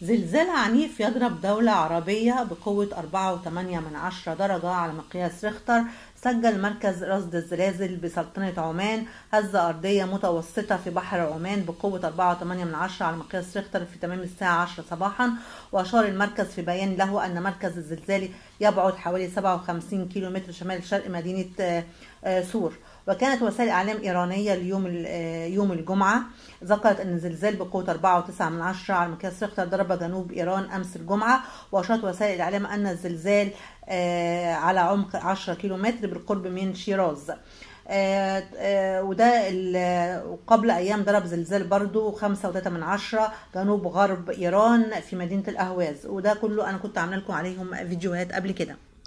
زلزال عنيف يضرب دولة عربية بقوة 4.8 من عشرة درجة على مقياس ريختر سجل مركز رصد الزلازل بسلطنة عمان هزة أرضية متوسطة في بحر عمان بقوة 4.8 من عشرة على مقياس ريختر في تمام الساعة 10 صباحا وأشار المركز في بيان له أن مركز الزلزال يبعد حوالي 57 كيلو متر شمال شرق مدينة آه، آه، سور وكانت وسائل اعلام ايرانيه اليوم آه، يوم الجمعه ذكرت ان زلزال بقوه 4.9 من عشرة على مقياس ريختر ضرب جنوب ايران امس الجمعه واشارت وسائل الاعلام ان الزلزال آه، على عمق 10 كيلومتر بالقرب من شيراز آآ آه، آآ آه، وده قبل ايام ضرب زلزال برضو خمسة وتلاتة من عشرة جنوب غرب ايران في مدينة الاهواز وده كله انا كنت عامله لكم عليهم فيديوهات قبل كده